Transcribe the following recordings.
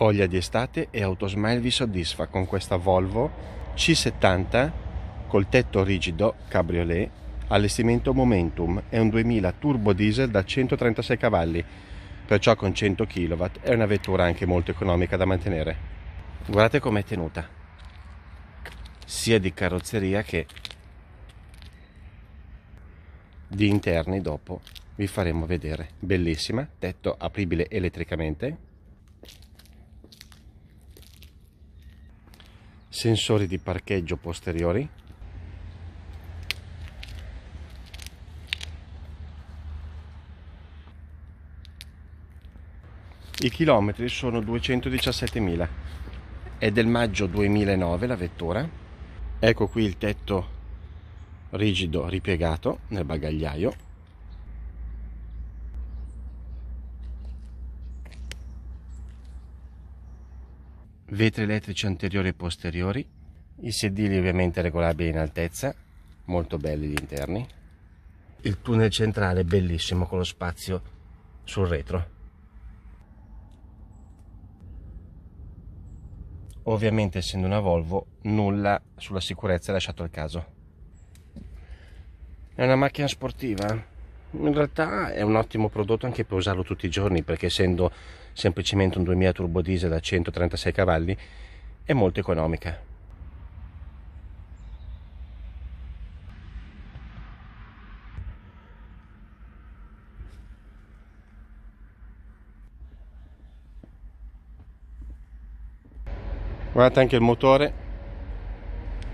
Foglia di estate e Autosmile vi soddisfa con questa Volvo C70 col tetto rigido cabriolet, allestimento Momentum è un 2000 turbo diesel da 136 cavalli, perciò con 100 kW è una vettura anche molto economica da mantenere. Guardate com'è tenuta, sia di carrozzeria che di interni dopo vi faremo vedere. Bellissima, tetto apribile elettricamente, sensori di parcheggio posteriori I chilometri sono 217.000, è del maggio 2009 la vettura, ecco qui il tetto rigido ripiegato nel bagagliaio vetri elettrici anteriori e posteriori, i sedili ovviamente regolabili in altezza, molto belli gli interni, il tunnel centrale bellissimo con lo spazio sul retro. Ovviamente essendo una Volvo nulla sulla sicurezza è lasciato al caso. È una macchina sportiva, in realtà è un ottimo prodotto anche per usarlo tutti i giorni perché essendo semplicemente un 2000 turbo diesel da 136 cavalli è molto economica guardate anche il motore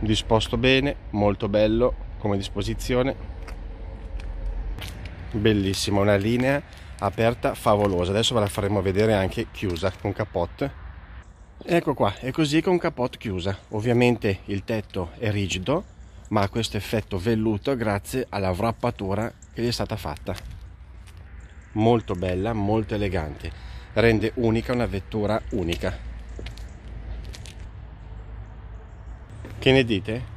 disposto bene molto bello come disposizione bellissima una linea aperta favolosa adesso ve la faremo vedere anche chiusa con capote ecco qua è così con capote chiusa ovviamente il tetto è rigido ma ha questo effetto velluto grazie alla wrappatura che gli è stata fatta molto bella molto elegante rende unica una vettura unica che ne dite?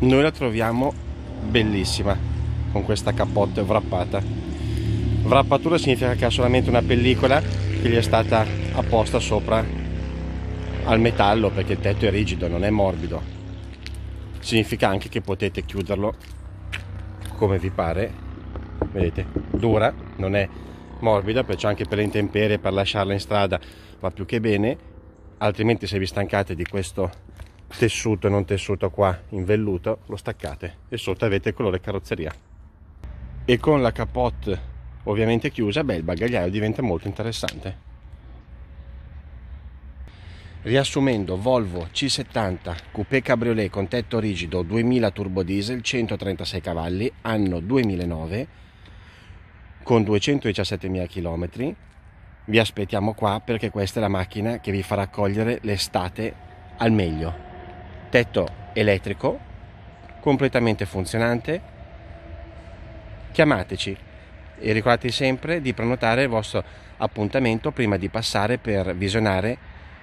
noi la troviamo bellissima con questa capote wrappata wrappatura significa che ha solamente una pellicola che gli è stata apposta sopra al metallo perché il tetto è rigido non è morbido significa anche che potete chiuderlo come vi pare vedete dura non è morbida perciò anche per le intemperie per lasciarla in strada va più che bene altrimenti se vi stancate di questo tessuto e non tessuto qua in velluto lo staccate e sotto avete il colore carrozzeria e con la capote ovviamente chiusa, beh, il bagagliaio diventa molto interessante. Riassumendo, Volvo C70 Coupé Cabriolet con tetto rigido 2000 turbo diesel 136 cavalli, anno 2009, con 217.000 km. Vi aspettiamo qua perché questa è la macchina che vi farà cogliere l'estate al meglio. Tetto elettrico, completamente funzionante, chiamateci e ricordate sempre di prenotare il vostro appuntamento prima di passare per visionare,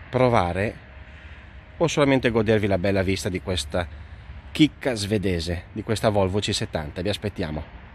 provare o solamente godervi la bella vista di questa chicca svedese, di questa Volvo C70. Vi aspettiamo.